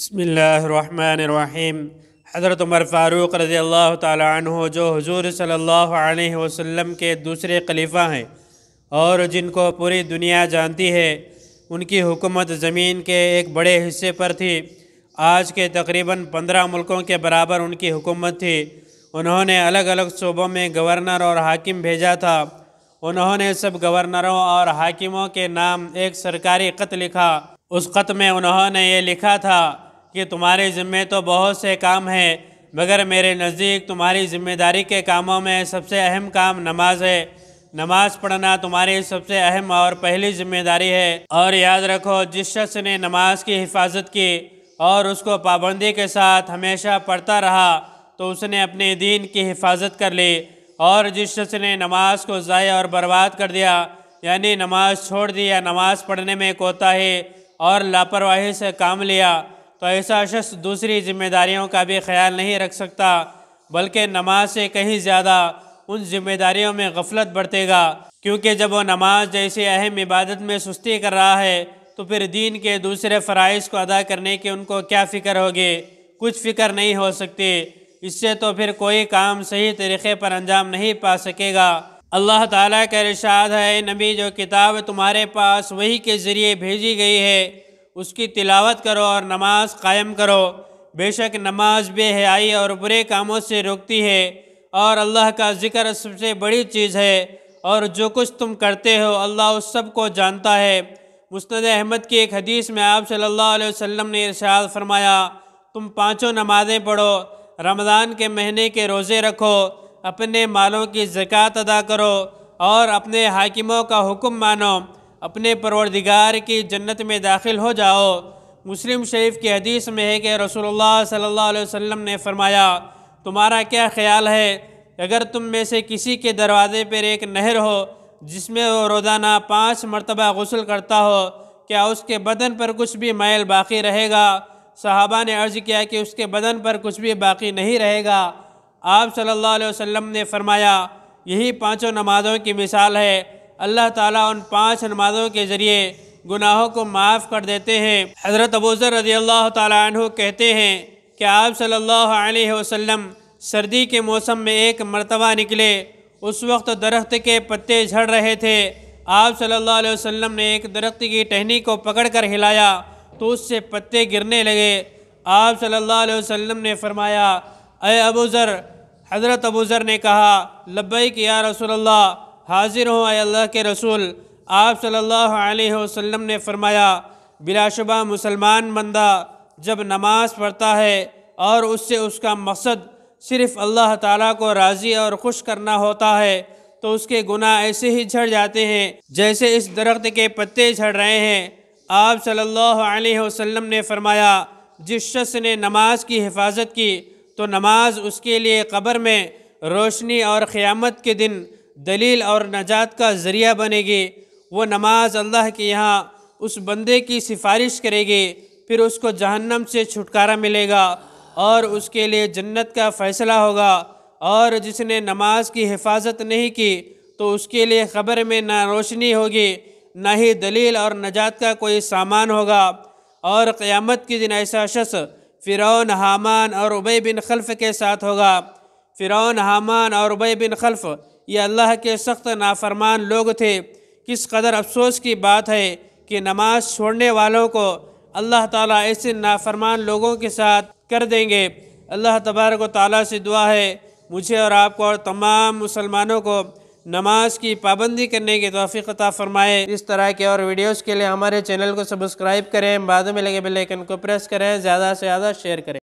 बसमीम हज़रत उमर फ़ारूक रज़ी अल्लाह तु जो हजूर सल्ला वसम के दूसरे खलीफ़ा हैं और जिनको पूरी दुनिया जानती है उनकी हुकूमत ज़मीन के एक बड़े हिस्से पर थी आज के तकरीबन पंद्रह मुल्कों के बराबर उनकी हुकूमत थी उन्होंने अलग अलग सूबों में गवर्नर और हाकिम भेजा था उन्होंने सब गवर्नरों और हाकिमों के नाम एक सरकारी ख़त लिखा उस ख़त में उन्होंने ये लिखा था कि तुम्हारे ज़िम्मे तो बहुत से काम हैं मगर मेरे नज़दीक तुम्हारी ज़िम्मेदारी के कामों में सबसे अहम काम नमाज है नमाज पढ़ना तुम्हारी सबसे अहम और पहली जिम्मेदारी है और याद रखो जिस शख्स ने नमाज की हिफाजत की और उसको पाबंदी के साथ हमेशा पढ़ता रहा तो उसने अपने दीन की हिफाजत कर ली और जिस शख्स ने नमाज को ज़ाय और बर्बाद कर दिया यानी नमाज छोड़ दिया नमाज पढ़ने में कोताही और लापरवाही से काम लिया तो ऐसा शख्स दूसरी जिम्मेदारियों का भी ख्याल नहीं रख सकता बल्कि नमाज से कहीं ज़्यादा उन जिम्मेदारियों में गफलत बढ़तेगा क्योंकि जब वो नमाज जैसी अहम इबादत में सुस्ती कर रहा है तो फिर दीन के दूसरे फ़राइज़ को अदा करने की उनको क्या फ़िक्र होगी कुछ फ़िक्र नहीं हो सकती इससे तो फिर कोई काम सही तरीक़े पर अंजाम नहीं पा सकेगा अल्लाह ताला का इरशाद है नबी जो किताब तुम्हारे पास वही के ज़रिए भेजी गई है उसकी तिलावत करो और नमाज कायम करो बेशक नमाज बेहयाई और बुरे कामों से रोकती है और अल्लाह का ज़िक्र सबसे बड़ी चीज़ है और जो कुछ तुम करते हो अल्लाह उस सब को जानता है मुस्ंद अहमद की एक हदीस में आप सल्लल्लाहु अलैहि वसल्लम ने इरशाद फरमाया तुम पाँचों नमाज़ें पढ़ो रमज़ान के महीने के रोज़े रखो अपने मालों की ज़क़़त अदा करो और अपने हाकिमों का हुक्म मानो अपने परवरदिगार की जन्नत में दाखिल हो जाओ मुस्लिम शरीफ की हदीस में है कि रसोल्ला सल्ला वम ने फरमाया तुम्हारा क्या ख्याल है अगर तुम में से किसी के दरवाज़े पर एक नहर हो जिसमें वो रोज़ाना पाँच मरतबा गसल करता हो क्या उसके बदन पर कुछ भी मैल बाकी रहेगा साहबा ने अर्ज़ किया कि उसके बदन पर कुछ भी बाकी नहीं रहेगा आप सल्ला वसम ने फरमाया यही पाँचों नमाज़ों की मिसाल है अल्लाह ताला उन पांच नमाजों के ज़रिए गुनाहों को माफ़ कर देते हैं हज़रत अबूज़र रज़ी अल्लाह तु कहते हैं कि आप सल्लल्लाहु अलैहि वसल्लम सर्दी के मौसम में एक मरतबा निकले उस वक्त दरख्त के पत्ते झड़ रहे थे आप सल्लल्लाहु अलैहि वसल्लम ने एक दरख्त की टहनी को पकड़ कर हिलाया तो उससे पत्ते गिरने लगे आप सल्लल्लाहु अलैहि वसल्लम ने फरमाया अय अबूज़र हज़रत अबूज़र ने कहा लब्बई कि या रसूल हाजिर हों अल्लाह के रसूल आप सल्लल्लाहु अलैहि वसल्लम ने फरमाया बिलाशुबा मुसलमान बंदा जब नमाज़ पढ़ता है और उससे उसका मकसद सिर्फ़ अल्लाह ताला को राज़ी और खुश करना होता है तो उसके गुनाह ऐसे ही झड़ जाते हैं जैसे इस दरख्त के पत्ते झड़ रहे हैं आप सल्लल्लाहु अलैहि वसल्लम ने फरमाया जिस शख्स ने नमाज की हिफाजत की तो नमाज उसके लिए कब्र में रोशनी और क़्यामत के दिन दलील और नजात का ज़रिया बनेगी वो नमाज अल्लाह के यहाँ उस बंदे की सिफारिश करेगी फिर उसको जहन्नम से छुटकारा मिलेगा और उसके लिए जन्नत का फ़ैसला होगा और जिसने नमाज की हिफाजत नहीं की तो उसके लिए ख़बर में ना रोशनी होगी ना ही दलील और नजात का कोई सामान होगा और क़यामत के दिन ऐसा शख्स फ़िरौन हामान और उबई बिन खल्फ के साथ होगा फ़िरौन हामान और उबई बिन खल्फ ये अल्लाह के सख्त नाफरमान लोग थे किस कदर अफसोस की बात है कि नमाज छोड़ने वालों को अल्लाह ताला ऐसे नाफरमान लोगों के साथ कर देंगे अल्लाह तबारक ताला से दुआ है मुझे और आपको और तमाम मुसलमानों को नमाज की पाबंदी करने की तोफीकता फ़रमाए इस तरह के और वीडियोज़ के लिए हमारे चैनल को सब्सक्राइब करें बाद में लगे बेलाइकन को प्रेस करें ज़्यादा से ज़्यादा शेयर करें